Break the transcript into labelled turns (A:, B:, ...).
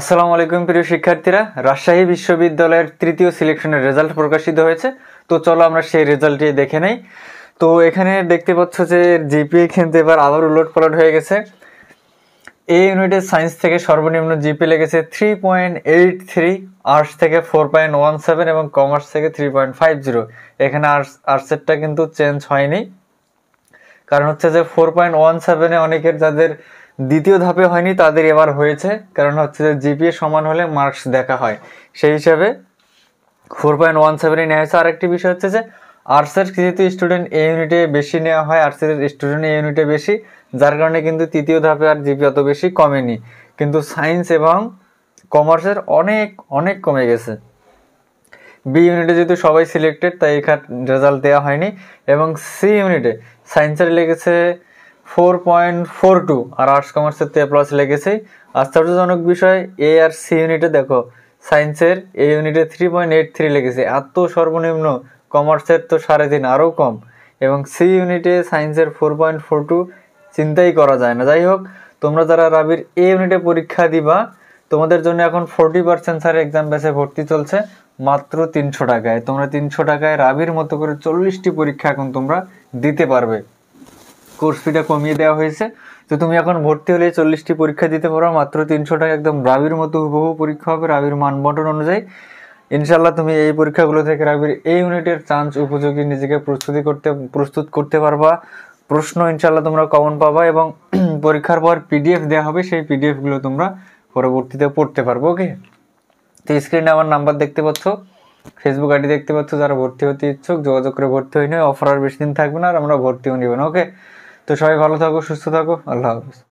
A: আসসালামু আলাইকুম প্রিয় শিক্ষার্থীরা রাজশাহী বিশ্ববিদ্যালয়ের তৃতীয় সিলেকশনের রেজাল্ট প্রকাশিত হয়েছে তো চলো আমরা সেই রেজাল্টটি দেখে নেই তো এখানে দেখতে পাচ্ছ যে জিপিএ কিন্তু এবার আবার উলট পালট হয়ে গেছে এ ইউনিটে সায়েন্স থেকে সর্বনিম্ন জিপি লেগেছে three point eight three arts থেকে ফোর পয়েন্ট ওয়ান সেভেন এবং কমার্স থেকে থ্রি পয়েন্ট ফাইভ জিরো এখানে আর্টস আর্টসেরটা কিন্তু চেঞ্জ হয়নি কারণ হচ্ছে যে ফোর পয়েন্ট ওয়ান সেভেনে অনেকের যাদের দ্বিতীয় ধাপে হয়নি তাদের এবার হয়েছে কারণ হচ্ছে যে জিপিএ সমান হলে মার্কস দেখা হয় সেই হিসাবে ফোর পয়েন্ট ওয়ান সেভেনই নেওয়া হয়েছে আরেকটি বিষয় হচ্ছে যে আর্টসের যেহেতু স্টুডেন্ট এ ইউনিটে বেশি নেওয়া হয় আর্টসের স্টুডেন্ট এ ইউনিটে বেশি যার কারণে কিন্তু তৃতীয় ধাপে আর জিপি অত বেশি কমেনি কিন্তু সায়েন্স এবং কমার্সের অনেক অনেক কমে গেছে বি ইউনিটে যেহেতু সবাই সিলেক্টেড তাই এখানে রেজাল্ট দেওয়া হয়নি এবং সি ইউনিটে সায়েন্সের লেগেছে ফোর পয়েন্ট ফোর টু আর আর্টস কমার্সের তো এ প্লাস লেগেছে আশ্চর্যজনক বিষয় এ আর সি ইউনিটে দেখো সায়েন্সের এ ইউনিটে থ্রি পয়েন্ট এইট থ্রি লেগেছে এত সর্বনিম্ন কমার্সের তো সাড়ে তিন আরও কম এবং সি ইউনিটে সায়েন্সের ফোর পয়েন্ট ফোর টু চিন্তাই করা যায় না যাই হোক তোমরা যারা রাবির এ ইউনিটে পরীক্ষা দিবা তোমাদের জন্য এখন ফোরটি পার্সেন্ট স্যার এক্সাম ব্যাসে ভর্তি চলছে মাত্র তিনশো টাকায় তোমরা তিনশো টাকায় রাবির মতো করে চল্লিশটি পরীক্ষা এখন তোমরা দিতে পারবে কোর্স ফিটা কমিয়ে দেওয়া হয়েছে তো তুমি এখন ভর্তি হলে চল্লিশটি পরীক্ষা দিতে পারো মাত্র তিনশো টাকা একদম রাবির মতো হুবহু পরীক্ষা হবে রাবির বন্টন অনুযায়ী ইনশাল্লাহ তুমি এই পরীক্ষাগুলো থেকে রাবির এই ইউনিটের চান্স উপযোগী নিজেকে প্রস্তুতি করতে প্রস্তুত করতে পারবা প্রশ্ন ইনশাল্লাহ তোমরা কমন পাবা এবং পরীক্ষার পর পিডিএফ দেওয়া হবে সেই পিডিএফগুলো তোমরা পরবর্তীতে পড়তে পারবো ওকে তো স্ক্রিনে আমার নাম্বার দেখতে পাচ্ছ ফেসবুক আইডি দেখতে পাচ্ছ যারা ভর্তি হতে ইচ্ছুক যোগাযোগ করে ভর্তি হয়ে নয় অফার আর বেশি দিন থাকবে না আর আমরা ভর্তিও নিব না ওকে তো সবাই ভালো থাকো সুস্থ থাকো আল্লাহ হাফিজ